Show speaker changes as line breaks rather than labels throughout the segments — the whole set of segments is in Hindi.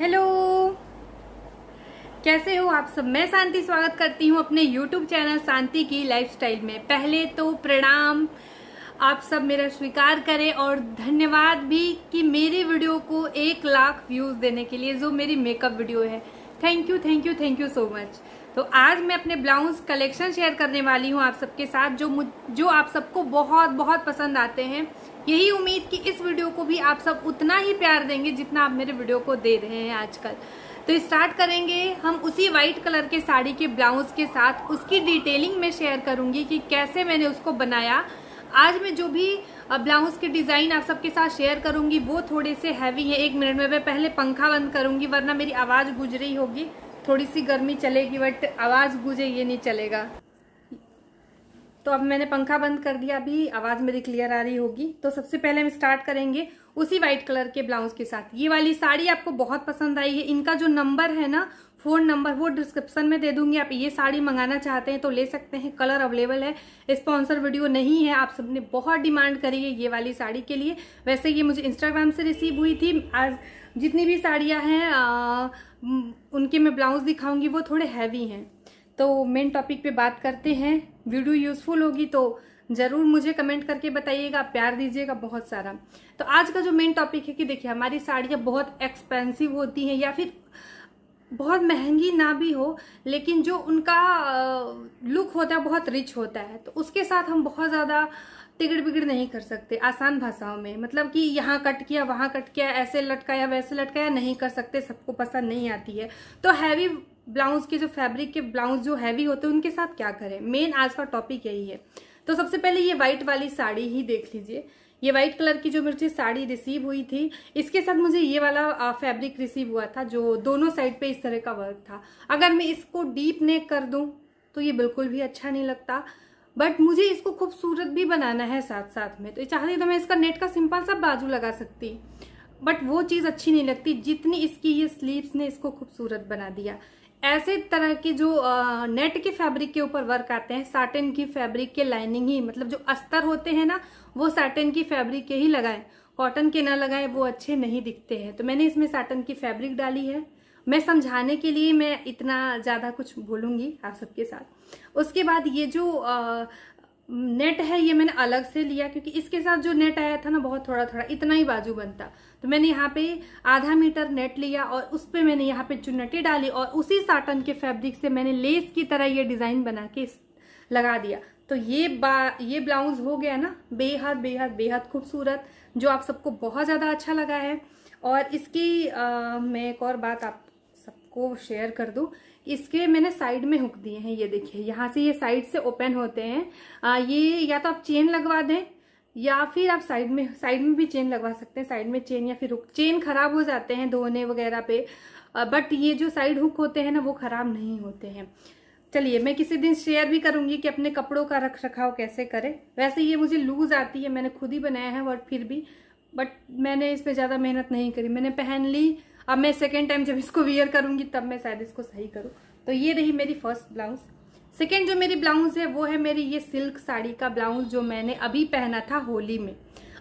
हेलो कैसे हो आप सब मैं शांति स्वागत करती हूँ अपने यूट्यूब चैनल शांति की लाइफस्टाइल में पहले तो प्रणाम आप सब मेरा स्वीकार करें और धन्यवाद भी कि मेरी वीडियो को एक लाख व्यूज देने के लिए जो मेरी मेकअप वीडियो है thank you thank you thank you so much तो आज मैं अपने ब्लाउज कलेक्शन शेयर करने वाली हूँ आप सबके साथ जो मुझ जो आप सबको बहुत बहुत पसंद आते हैं यही उम्मीद कि इस वीडियो को भी आप सब उतना ही प्यार देंगे जितना आप मेरे वीडियो को दे रहे हैं आजकल तो स्टार्ट करेंगे हम उसी व्हाइट कलर के साड़ी के ब्लाउज के साथ उसकी डिटेलिंग में शेयर करूंगी कि कैसे मैंने उसको बनाया आज मैं जो भी ब्लाउज के डिज़ाइन आप सबके साथ शेयर करूंगी वो थोड़े से हैवी है एक मिनट में मैं पहले पंखा बंद करूंगी वरना मेरी आवाज़ गुजरी होगी थोड़ी सी गर्मी चलेगी बट आवाज़ गुजे ये नहीं चलेगा तो अब मैंने पंखा बंद कर दिया अभी आवाज मेरी क्लियर आ रही होगी तो सबसे पहले हम स्टार्ट करेंगे उसी व्हाइट कलर के ब्लाउज के साथ ये वाली साड़ी आपको बहुत पसंद आई है इनका जो नंबर है ना फोन नंबर वो डिस्क्रिप्शन में दे दूंगी आप ये साड़ी मंगाना चाहते हैं तो ले सकते हैं कलर अवेलेबल है स्पॉन्सर वीडियो नहीं है आप सबने बहुत डिमांड करी है ये वाली साड़ी के लिए वैसे ये मुझे इंस्टाग्राम से रिसीव हुई थी आज जितनी भी साड़ियाँ हैं उनके मैं ब्लाउज दिखाऊंगी वो थोड़े हैवी हैं तो मेन टॉपिक पे बात करते हैं वीडियो यूज़फुल होगी तो ज़रूर मुझे कमेंट करके बताइएगा प्यार दीजिएगा बहुत सारा तो आज का जो मेन टॉपिक है कि देखिए हमारी साड़ियाँ बहुत एक्सपेंसिव होती हैं या फिर बहुत महंगी ना भी हो लेकिन जो उनका लुक होता है बहुत रिच होता है तो उसके साथ हम बहुत ज़्यादा तिगड़ बिगड़ नहीं कर सकते आसान भाषाओं में मतलब कि यहाँ कट किया वहाँ कट किया ऐसे लटकाया वैसे लटकाया नहीं कर सकते सबको पसंद नहीं आती है तो हैवी ब्लाउज के जो फैब्रिक के ब्लाउज जो हैवी होते हैं उनके साथ क्या करें मेन आज का टॉपिक यही है तो सबसे पहले ये व्हाइट वाली साड़ी ही देख लीजिए ये व्हाइट कलर की जो मुझे साड़ी रिसीव हुई थी इसके साथ मुझे ये वाला फैब्रिक रिसीव हुआ था जो दोनों साइड पे इस तरह का वर्क था अगर मैं इसको डीप नेक कर दूं तो ये बिल्कुल भी अच्छा नहीं लगता बट मुझे इसको खूबसूरत भी बनाना है साथ साथ में तो चाहती तो मैं इसका नेट का सिंपल सा बाजू लगा सकती बट वो चीज़ अच्छी नहीं लगती जितनी इसकी ये स्लीव्स ने इसको खूबसूरत बना दिया ऐसे तरह के जो नेट के फैब्रिक के ऊपर वर्क आते हैं साटन की फैब्रिक के लाइनिंग ही मतलब जो अस्तर होते हैं ना वो साटन की फैब्रिक के ही लगाएं कॉटन के ना लगाएं वो अच्छे नहीं दिखते हैं तो मैंने इसमें साटन की फैब्रिक डाली है मैं समझाने के लिए मैं इतना ज़्यादा कुछ बोलूँगी आप सबके साथ उसके बाद ये जो नेट है ये मैंने अलग से लिया क्योंकि इसके साथ जो नेट आया था ना बहुत थोड़ा थोड़ा इतना ही बाजू बनता तो मैंने यहाँ पे आधा मीटर नेट लिया और उस पर मैंने यहाँ पे चुनटी डाली और उसी साटन के फैब्रिक से मैंने लेस की तरह ये डिज़ाइन बना के लगा दिया तो ये बा ये ब्लाउज हो गया ना बेहद बेहद बेहद खूबसूरत जो आप सबको बहुत ज़्यादा अच्छा लगा है और इसकी आ, मैं एक और बात आप को शेयर कर दूँ इसके मैंने साइड में हुक दिए हैं ये देखिए यहाँ से ये साइड से ओपन होते हैं आ, ये या तो आप चेन लगवा दें या फिर आप साइड में साइड में भी चेन लगवा सकते हैं साइड में चेन या फिर हुक चेन खराब हो जाते हैं धोने वगैरह पे बट ये जो साइड हुक होते हैं ना वो खराब नहीं होते हैं चलिए मैं किसी दिन शेयर भी करूंगी कि अपने कपड़ों का रख रखाव कैसे करें वैसे ये मुझे लूज आती है मैंने खुद ही बनाया है बट फिर भी बट मैंने इस पर ज़्यादा मेहनत नहीं करी मैंने पहन ली अब मैं सेकेंड टाइम जब इसको वियर करूंगी तब मैं शायद इसको सही करूँ तो ये रही मेरी फर्स्ट ब्लाउज सेकेंड जो मेरी ब्लाउज है वो है मेरी ये सिल्क साड़ी का ब्लाउज जो मैंने अभी पहना था होली में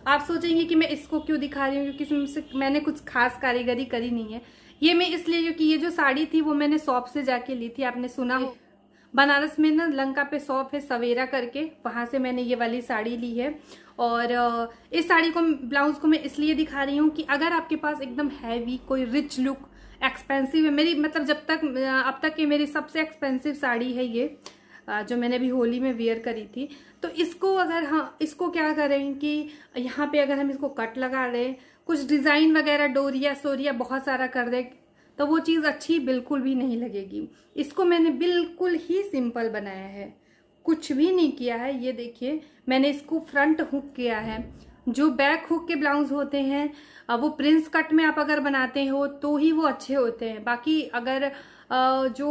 आप सोचेंगे कि मैं इसको क्यों दिखा रही हूँ क्योंकि मैंने कुछ खास कारीगरी करी नहीं है ये मैं इसलिए क्योंकि ये जो साड़ी थी वो मैंने शॉप से जाके ली थी आपने सुना हो बनारस में ना लंका पे शॉप है सवेरा करके वहाँ से मैंने ये वाली साड़ी ली है और इस साड़ी को ब्लाउज को मैं इसलिए दिखा रही हूँ कि अगर आपके पास एकदम हैवी कोई रिच लुक एक्सपेंसिव है मेरी मतलब जब तक अब तक की मेरी सबसे एक्सपेंसिव साड़ी है ये जो मैंने अभी होली में वेयर करी थी तो इसको अगर हम हाँ, इसको क्या करें कि यहाँ पे अगर हम इसको कट लगा दें कुछ डिज़ाइन वगैरह डोरिया सोरिया बहुत सारा कर दें तो वो चीज़ अच्छी बिल्कुल भी नहीं लगेगी इसको मैंने बिल्कुल ही सिंपल बनाया है कुछ भी नहीं किया है ये देखिए मैंने इसको फ्रंट हुक किया है जो बैक हुक के ब्लाउज होते हैं वो प्रिंस कट में आप अगर बनाते हो तो ही वो अच्छे होते हैं बाकी अगर जो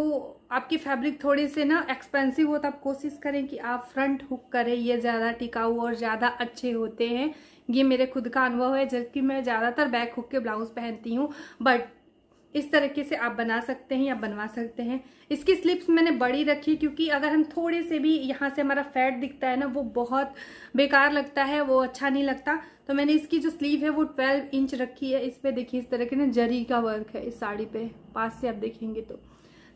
आपकी फैब्रिक थोड़े से ना एक्सपेंसिव हो तो आप कोशिश करें कि आप फ्रंट हुक करें ये ज़्यादा टिकाऊ और ज़्यादा अच्छे होते हैं ये मेरे खुद का अनुभव है जबकि मैं ज़्यादातर बैक हुक के ब्लाउज पहनती हूँ बट इस तरीके से आप बना सकते हैं या बनवा सकते हैं इसकी स्लिप्स मैंने बड़ी रखी क्योंकि अगर हम थोड़े से भी यहाँ से हमारा फैट दिखता है ना वो बहुत बेकार लगता है वो अच्छा नहीं लगता तो मैंने इसकी जो स्लीव है वो ट्वेल्व इंच रखी है इस पर देखिए इस तरह के ना जरी का वर्क है इस साड़ी पे पास से आप देखेंगे तो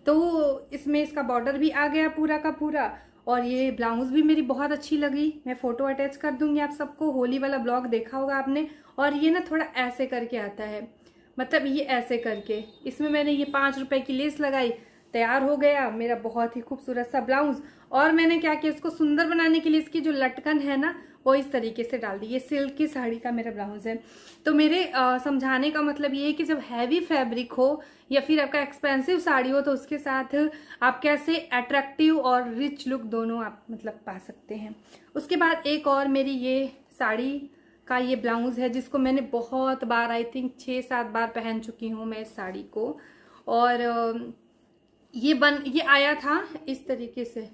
तो इसमें इसका बॉर्डर भी आ गया पूरा का पूरा और ये ब्लाउज़ भी मेरी बहुत अच्छी लगी मैं फ़ोटो अटैच कर दूंगी आप सबको होली वाला ब्लॉग देखा होगा आपने और ये ना थोड़ा ऐसे करके आता है मतलब ये ऐसे करके इसमें मैंने ये पाँच रुपए की लेस लगाई तैयार हो गया मेरा बहुत ही खूबसूरत सा ब्लाउज और मैंने क्या किया इसको सुंदर बनाने के लिए इसकी जो लटकन है ना वो इस तरीके से डाल दी ये सिल्क की साड़ी का मेरा ब्लाउज है तो मेरे आ, समझाने का मतलब ये है कि जब हैवी फैब्रिक हो या फिर आपका एक्सपेंसिव साड़ी हो तो उसके साथ आप कैसे अट्रैक्टिव और रिच लुक दोनों आप मतलब पा सकते हैं उसके बाद एक और मेरी ये साड़ी का ये ब्लाउज है जिसको मैंने बहुत बार आई थिंक छः सात बार पहन चुकी हूँ मैं इस साड़ी को और ये बन ये आया था इस तरीके से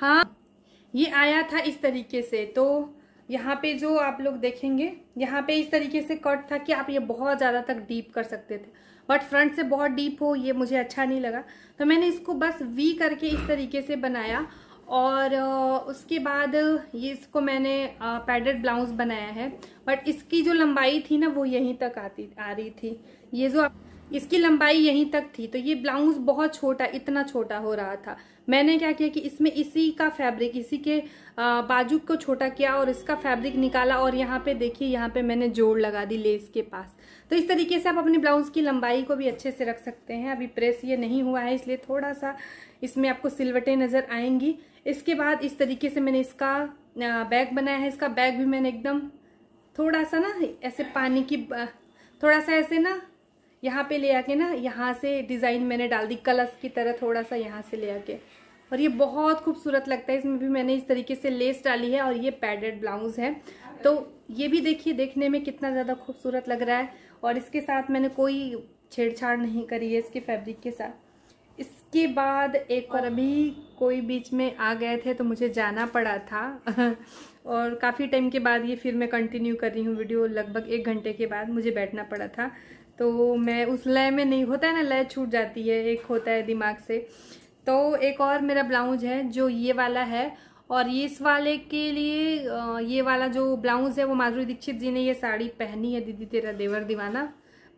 हाँ ये आया था इस तरीके से तो यहाँ पे जो आप लोग देखेंगे यहाँ पे इस तरीके से कट था कि आप ये बहुत ज़्यादा तक डीप कर सकते थे बट फ्रंट से बहुत डीप हो ये मुझे अच्छा नहीं लगा तो मैंने इसको बस वी करके इस तरीके से बनाया और उसके बाद ये इसको मैंने पैडेड ब्लाउज बनाया है बट इसकी जो लंबाई थी ना वो यहीं तक आती आ रही थी ये जो इसकी लंबाई यहीं तक थी तो ये ब्लाउज बहुत छोटा इतना छोटा हो रहा था मैंने क्या किया कि इसमें इसी का फैब्रिक इसी के बाजू को छोटा किया और इसका फैब्रिक निकाला और यहाँ पे देखिए यहाँ पे मैंने जोड़ लगा दी लेस के पास तो इस तरीके से आप अपने ब्लाउज की लंबाई को भी अच्छे से रख सकते हैं अभी प्रेस ये नहीं हुआ है इसलिए थोड़ा सा इसमें आपको सिलवटें नजर आएंगी इसके बाद इस तरीके से मैंने इसका बैग बनाया है इसका बैग भी मैंने एकदम थोड़ा सा ना ऐसे पानी की थोड़ा सा ऐसे ना यहाँ पे ले आके ना यहाँ से डिज़ाइन मैंने डाल दी कलर्स की तरह थोड़ा सा यहाँ से ले आके और ये बहुत खूबसूरत लगता है इसमें भी मैंने इस तरीके से लेस डाली है और ये पैडेड ब्लाउज है तो ये भी देखिए देखने में कितना ज़्यादा खूबसूरत लग रहा है और इसके साथ मैंने कोई छेड़छाड़ नहीं करी है इसके फैब्रिक के साथ उसके बाद एक बार अभी कोई बीच में आ गए थे तो मुझे जाना पड़ा था और काफ़ी टाइम के बाद ये फिर मैं कंटिन्यू कर रही हूँ वीडियो लगभग एक घंटे के बाद मुझे बैठना पड़ा था तो मैं उस लय में नहीं होता है ना लय छूट जाती है एक होता है दिमाग से तो एक और मेरा ब्लाउज है जो ये वाला है और ये इस वाले के लिए ये वाला जो ब्लाउज है वो माधुरी दीक्षित जी ने ये साड़ी पहनी है दीदी तेरा देवर दीवाना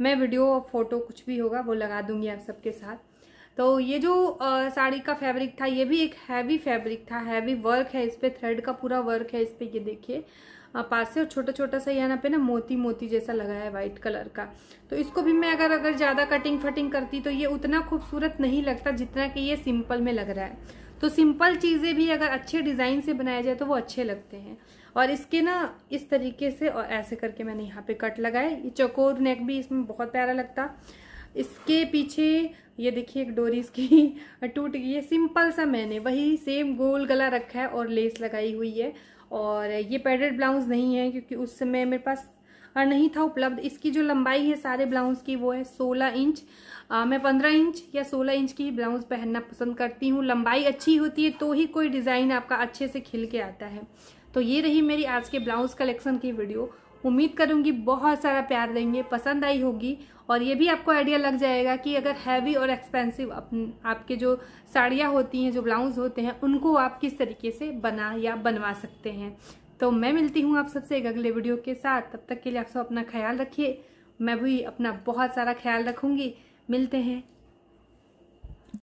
मैं वीडियो और फोटो कुछ भी होगा वो लगा दूंगी आप सबके साथ तो ये जो साड़ी का फैब्रिक था ये भी एक हैवी फैब्रिक था हैवी वर्क है इस पर थ्रेड का पूरा वर्क है इस पर ये देखिए पास से और छोटा छोटा सा यहाँ पे ना मोती मोती जैसा लगा है वाइट कलर का तो इसको भी मैं अगर अगर ज़्यादा कटिंग फटिंग करती तो ये उतना खूबसूरत नहीं लगता जितना कि ये सिंपल में लग रहा है तो सिंपल चीज़ें भी अगर अच्छे डिज़ाइन से बनाया जाए तो वो अच्छे लगते हैं और इसके ना इस तरीके से और ऐसे करके मैंने यहाँ पे कट लगाए ये चकोर नेक भी इसमें बहुत प्यारा लगता इसके पीछे ये देखिए एक डोरी इसकी टूट गई है सिंपल सा मैंने वही सेम गोल गला रखा है और लेस लगाई हुई है और ये पैडेड ब्लाउज नहीं है क्योंकि उस समय मेरे पास नहीं था उपलब्ध इसकी जो लंबाई है सारे ब्लाउज की वो है 16 इंच आ, मैं 15 इंच या 16 इंच की ब्लाउज पहनना पसंद करती हूँ लंबाई अच्छी होती है तो ही कोई डिज़ाइन आपका अच्छे से खिल के आता है तो ये रही मेरी आज के ब्लाउज कलेक्शन की वीडियो उम्मीद करूँगी बहुत सारा प्यार देंगे पसंद आई होगी और ये भी आपको आइडिया लग जाएगा कि अगर हैवी और एक्सपेंसिव आपके जो साड़ियाँ होती हैं जो ब्लाउज होते हैं उनको आप किस तरीके से बना या बनवा सकते हैं तो मैं मिलती हूँ आप सबसे एक अगले वीडियो के साथ तब तक के लिए आप सब अपना ख्याल रखिए मैं भी अपना बहुत सारा ख्याल रखूँगी मिलते हैं